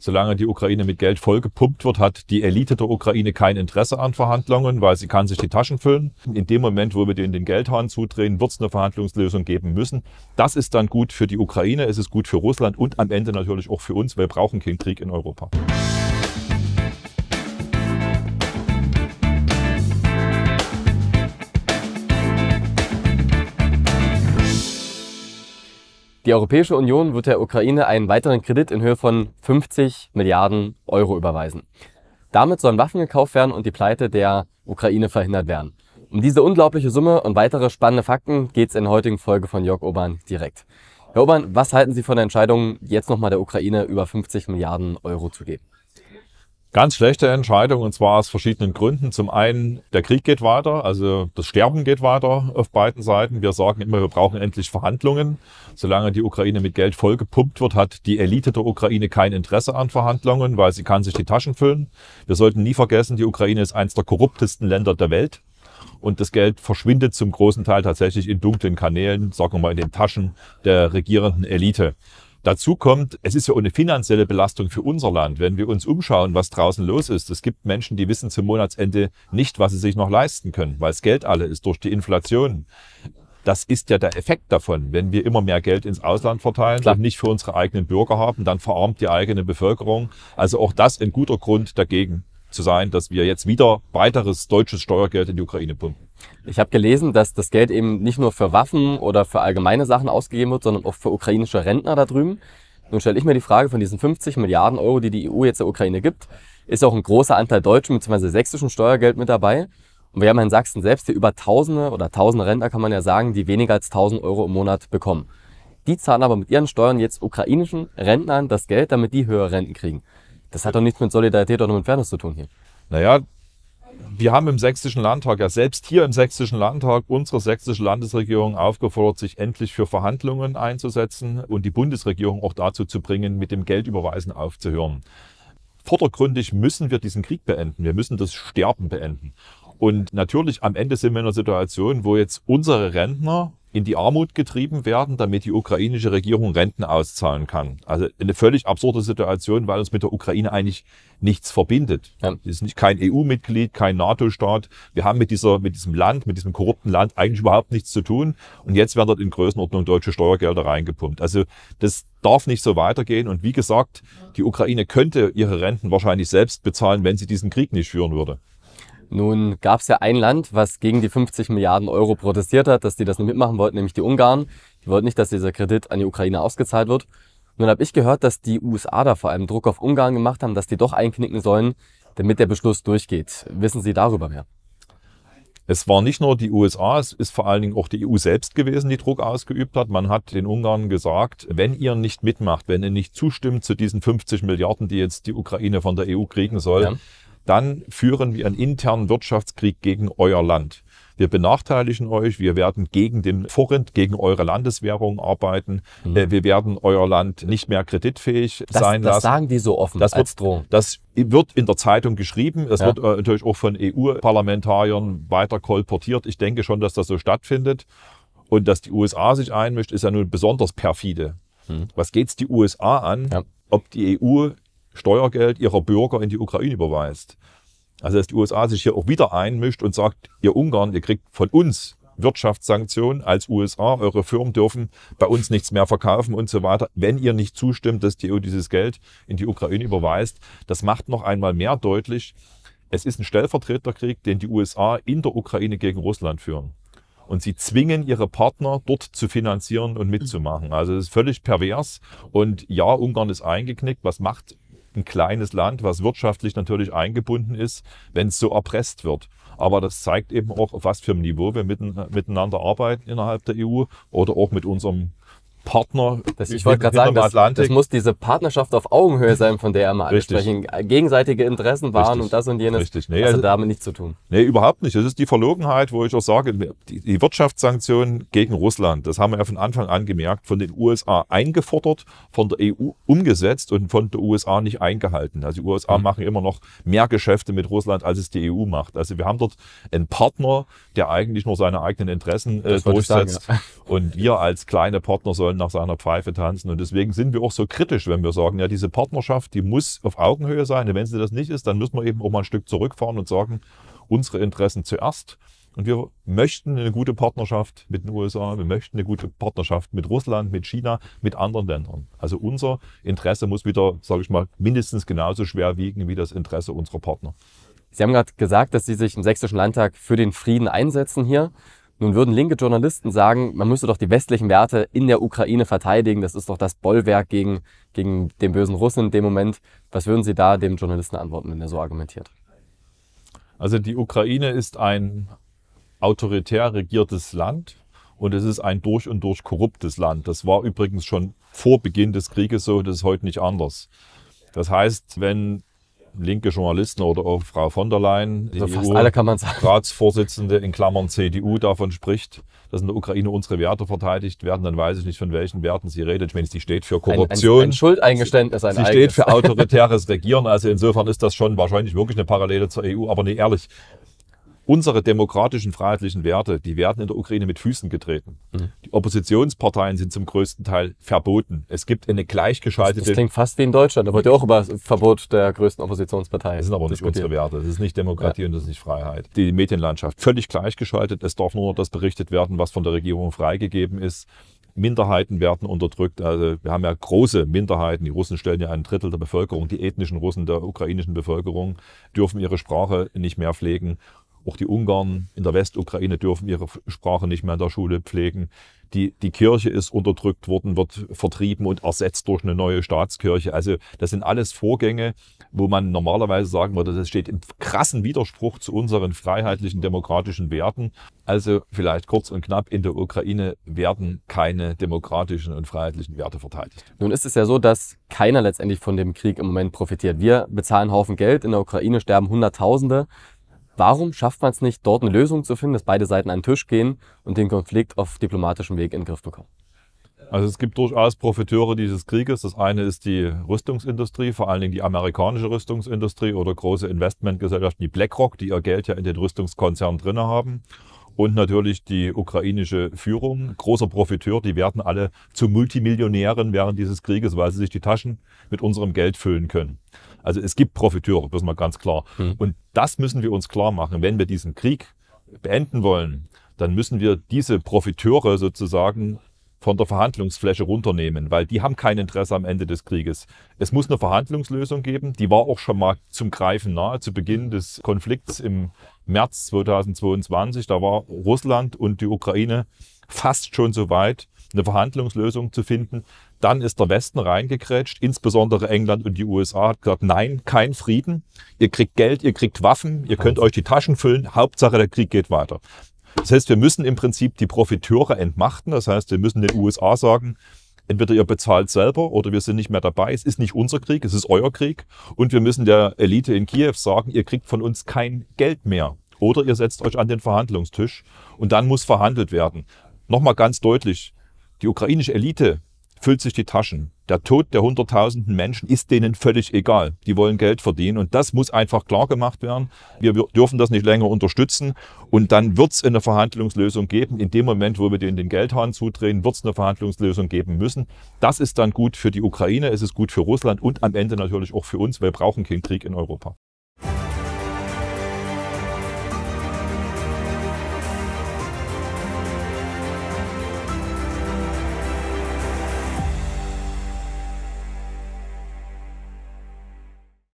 solange die Ukraine mit Geld vollgepumpt wird, hat die Elite der Ukraine kein Interesse an Verhandlungen, weil sie kann sich die Taschen füllen. In dem Moment, wo wir denen den Geldhahn zudrehen, wird es eine Verhandlungslösung geben müssen. Das ist dann gut für die Ukraine, es ist gut für Russland und am Ende natürlich auch für uns. Wir brauchen keinen Krieg in Europa. Die Europäische Union wird der Ukraine einen weiteren Kredit in Höhe von 50 Milliarden Euro überweisen. Damit sollen Waffen gekauft werden und die Pleite der Ukraine verhindert werden. Um diese unglaubliche Summe und weitere spannende Fakten geht es in der heutigen Folge von Jörg Obern direkt. Herr Obern, was halten Sie von der Entscheidung, jetzt nochmal der Ukraine über 50 Milliarden Euro zu geben? Ganz schlechte Entscheidung und zwar aus verschiedenen Gründen. Zum einen, der Krieg geht weiter, also das Sterben geht weiter auf beiden Seiten. Wir sagen immer, wir brauchen endlich Verhandlungen. Solange die Ukraine mit Geld vollgepumpt wird, hat die Elite der Ukraine kein Interesse an Verhandlungen, weil sie kann sich die Taschen füllen. Wir sollten nie vergessen, die Ukraine ist eines der korruptesten Länder der Welt. Und das Geld verschwindet zum großen Teil tatsächlich in dunklen Kanälen, sagen wir mal in den Taschen der regierenden Elite. Dazu kommt, es ist ja auch eine finanzielle Belastung für unser Land, wenn wir uns umschauen, was draußen los ist. Es gibt Menschen, die wissen zum Monatsende nicht, was sie sich noch leisten können, weil es Geld alle ist durch die Inflation. Das ist ja der Effekt davon. Wenn wir immer mehr Geld ins Ausland verteilen Klar. und nicht für unsere eigenen Bürger haben, dann verarmt die eigene Bevölkerung. Also auch das ein guter Grund dagegen zu sein, dass wir jetzt wieder weiteres deutsches Steuergeld in die Ukraine pumpen. Ich habe gelesen, dass das Geld eben nicht nur für Waffen oder für allgemeine Sachen ausgegeben wird, sondern auch für ukrainische Rentner da drüben. Nun stelle ich mir die Frage, von diesen 50 Milliarden Euro, die die EU jetzt der Ukraine gibt, ist auch ein großer Anteil deutschen bzw. sächsischen Steuergeld mit dabei. Und wir haben in Sachsen selbst hier über Tausende oder Tausende Rentner, kann man ja sagen, die weniger als 1000 Euro im Monat bekommen. Die zahlen aber mit ihren Steuern jetzt ukrainischen Rentnern das Geld, damit die höhere Renten kriegen. Das hat doch nichts mit Solidarität oder mit Fairness zu tun hier. Naja, wir haben im Sächsischen Landtag, ja selbst hier im Sächsischen Landtag, unsere sächsische Landesregierung aufgefordert, sich endlich für Verhandlungen einzusetzen und die Bundesregierung auch dazu zu bringen, mit dem Geldüberweisen aufzuhören. Vordergründig müssen wir diesen Krieg beenden. Wir müssen das Sterben beenden. Und natürlich am Ende sind wir in einer Situation, wo jetzt unsere Rentner in die Armut getrieben werden, damit die ukrainische Regierung Renten auszahlen kann. Also eine völlig absurde Situation, weil uns mit der Ukraine eigentlich nichts verbindet. Ja. Sie ist nicht kein EU-Mitglied, kein NATO-Staat. Wir haben mit dieser, mit diesem Land, mit diesem korrupten Land eigentlich überhaupt nichts zu tun. Und jetzt werden dort in Größenordnung deutsche Steuergelder reingepumpt. Also das darf nicht so weitergehen. Und wie gesagt, die Ukraine könnte ihre Renten wahrscheinlich selbst bezahlen, wenn sie diesen Krieg nicht führen würde. Nun gab es ja ein Land, was gegen die 50 Milliarden Euro protestiert hat, dass die das nicht mitmachen wollten, nämlich die Ungarn. Die wollten nicht, dass dieser Kredit an die Ukraine ausgezahlt wird. Nun habe ich gehört, dass die USA da vor allem Druck auf Ungarn gemacht haben, dass die doch einknicken sollen, damit der Beschluss durchgeht. Wissen Sie darüber mehr? Es war nicht nur die USA, es ist vor allen Dingen auch die EU selbst gewesen, die Druck ausgeübt hat. Man hat den Ungarn gesagt, wenn ihr nicht mitmacht, wenn ihr nicht zustimmt zu diesen 50 Milliarden, die jetzt die Ukraine von der EU kriegen soll, ja dann führen wir einen internen Wirtschaftskrieg gegen euer Land. Wir benachteiligen euch, wir werden gegen den Vorrent, gegen eure Landeswährung arbeiten, mhm. Äh, wir werden euer Land nicht mehr kreditfähig das, sein lassen. Das sagen die so offen das als wird, Drohung. Das wird in der Zeitung geschrieben, das ja. wird äh, natürlich auch von EU-Parlamentariern weiter kolportiert. Ich denke schon, dass das so stattfindet. Und dass die USA sich einmischt, ist ja nun besonders perfide. Mhm. Was es die USA an, ja. ob die EU Steuergeld ihrer Bürger in die Ukraine überweist. Also dass die USA sich hier auch wieder einmischt und sagt, ihr Ungarn, ihr kriegt von uns Wirtschaftssanktionen als USA, eure Firmen dürfen bei uns nichts mehr verkaufen und so weiter, wenn ihr nicht zustimmt, dass die EU dieses Geld in die Ukraine überweist. Das macht noch einmal mehr deutlich, es ist ein Stellvertreterkrieg, den die USA in der Ukraine gegen Russland führen. Und sie zwingen ihre Partner, dort zu finanzieren und mitzumachen. Also es ist völlig pervers. Und ja, Ungarn ist eingeknickt. Was macht ein kleines Land, was wirtschaftlich natürlich eingebunden ist, wenn es so erpresst wird. Aber das zeigt eben auch, auf was für einem Niveau wir miteinander arbeiten innerhalb der EU oder auch mit unserem Partner. Das, ich wollte gerade sagen, das, das, muss diese Partnerschaft auf Augenhöhe sein, von der er mal ansprechen. Gegenseitige Interessen waren Richtig. und das und jenes. Richtig. Nee, also, also damit nichts zu tun. Nee, überhaupt nicht. Das ist die Verlogenheit, wo ich auch sage, die, die Wirtschaftssanktionen gegen Russland, das haben wir ja von Anfang an gemerkt, von den USA eingefordert, von der EU umgesetzt und von den USA nicht eingehalten. Also die USA mhm. machen immer noch mehr Geschäfte mit Russland, als es die EU macht. Also wir haben dort einen Partner, der eigentlich nur seine eigenen Interessen äh, durchsetzt. Sagen, ja. Und wir als kleine Partner sollen soll nach seiner Pfeife tanzen. Und deswegen sind wir auch so kritisch, wenn wir sagen, ja, diese Partnerschaft, die muss auf Augenhöhe sein. Und wenn sie das nicht ist, dann müssen wir eben auch mal ein Stück zurückfahren und sagen, unsere Interessen zuerst. Und wir möchten eine gute Partnerschaft mit den USA, wir möchten eine gute Partnerschaft mit Russland, mit China, mit anderen Ländern. Also unser Interesse muss wieder, sage ich mal, mindestens genauso schwer wiegen wie das Interesse unserer Partner. Sie haben gerade gesagt, dass Sie sich im Sächsischen Landtag für den Frieden einsetzen hier. Nun würden linke Journalisten sagen, man müsste doch die westlichen Werte in der Ukraine verteidigen. Das ist doch das Bollwerk gegen, gegen den bösen Russen in dem Moment. Was würden Sie da dem Journalisten antworten, wenn er so argumentiert? Also die Ukraine ist ein autoritär regiertes Land und es ist ein durch und durch korruptes Land. Das war übrigens schon vor Beginn des Krieges so, das ist heute nicht anders. Das heißt, wenn linke Journalisten oder auch Frau von der Leyen, die also fast EU, alle kann man sagen. Ratsvorsitzende in Klammern CDU davon spricht, dass in der Ukraine unsere Werte verteidigt werden, dann weiß ich nicht, von welchen Werten sie redet. Ich meine, sie steht für Korruption. Ein, ein, ein Schuldeingeständnis, ein Sie eigenes. steht für autoritäres Regieren. Also insofern ist das schon wahrscheinlich wirklich eine Parallele zur EU, aber nicht ehrlich unsere demokratischen freiheitlichen Werte, die werden in der Ukraine mit Füßen getreten. Mhm. Die Oppositionsparteien sind zum größten Teil verboten. Es gibt eine gleichgeschaltete. Das, das klingt fast wie in Deutschland. Da wollt ihr auch über das Verbot der größten Oppositionspartei. Das sind aber nicht unsere Werte. Das ist nicht Demokratie ja. und das ist nicht Freiheit. Die Medienlandschaft völlig gleichgeschaltet. Es darf nur das berichtet werden, was von der Regierung freigegeben ist. Minderheiten werden unterdrückt. Also wir haben ja große Minderheiten. Die Russen stellen ja ein Drittel der Bevölkerung. Die ethnischen Russen der ukrainischen Bevölkerung dürfen ihre Sprache nicht mehr pflegen. Auch die Ungarn in der Westukraine dürfen ihre Sprache nicht mehr in der Schule pflegen. Die, die Kirche ist unterdrückt worden, wird vertrieben und ersetzt durch eine neue Staatskirche. Also das sind alles Vorgänge, wo man normalerweise sagen würde, das steht im krassen Widerspruch zu unseren freiheitlichen demokratischen Werten. Also vielleicht kurz und knapp, in der Ukraine werden keine demokratischen und freiheitlichen Werte verteidigt. Nun ist es ja so, dass keiner letztendlich von dem Krieg im Moment profitiert. Wir bezahlen einen Haufen Geld, in der Ukraine sterben Hunderttausende. Warum schafft man es nicht, dort eine Lösung zu finden, dass beide Seiten an den Tisch gehen und den Konflikt auf diplomatischem Weg in den Griff bekommen? Also es gibt durchaus Profiteure dieses Krieges. Das eine ist die Rüstungsindustrie, vor allen Dingen die amerikanische Rüstungsindustrie oder große Investmentgesellschaften, die BlackRock, die ihr Geld ja in den Rüstungskonzernen drin haben. Und natürlich die ukrainische Führung, großer Profiteur, die werden alle zu Multimillionären während dieses Krieges, weil sie sich die Taschen mit unserem Geld füllen können. Also es gibt Profiteure, das ist mal ganz klar. Mhm. Und das müssen wir uns klar machen. Wenn wir diesen Krieg beenden wollen, dann müssen wir diese Profiteure sozusagen von der Verhandlungsfläche runternehmen, weil die haben kein Interesse am Ende des Krieges. Es muss eine Verhandlungslösung geben, die war auch schon mal zum Greifen nahe zu Beginn des Konflikts im März 2022. Da war Russland und die Ukraine fast schon so weit, eine Verhandlungslösung zu finden. Dann ist der Westen reingekrätscht, insbesondere England und die USA, hat gesagt, nein, kein Frieden. Ihr kriegt Geld, ihr kriegt Waffen, ihr könnt euch die Taschen füllen. Hauptsache, der Krieg geht weiter. Das heißt, wir müssen im Prinzip die Profiteure entmachten. Das heißt, wir müssen den USA sagen, entweder ihr bezahlt selber oder wir sind nicht mehr dabei. Es ist nicht unser Krieg, es ist euer Krieg. Und wir müssen der Elite in Kiew sagen, ihr kriegt von uns kein Geld mehr. Oder ihr setzt euch an den Verhandlungstisch und dann muss verhandelt werden. Nochmal ganz deutlich, die ukrainische Elite füllt sich die Taschen. Der Tod der Hunderttausenden Menschen ist denen völlig egal. Die wollen Geld verdienen und das muss einfach klar gemacht werden. Wir dürfen das nicht länger unterstützen und dann wird es eine Verhandlungslösung geben. In dem Moment, wo wir denen den Geldhahn zudrehen, wird es eine Verhandlungslösung geben müssen. Das ist dann gut für die Ukraine, es ist gut für Russland und am Ende natürlich auch für uns. Wir brauchen keinen Krieg in Europa.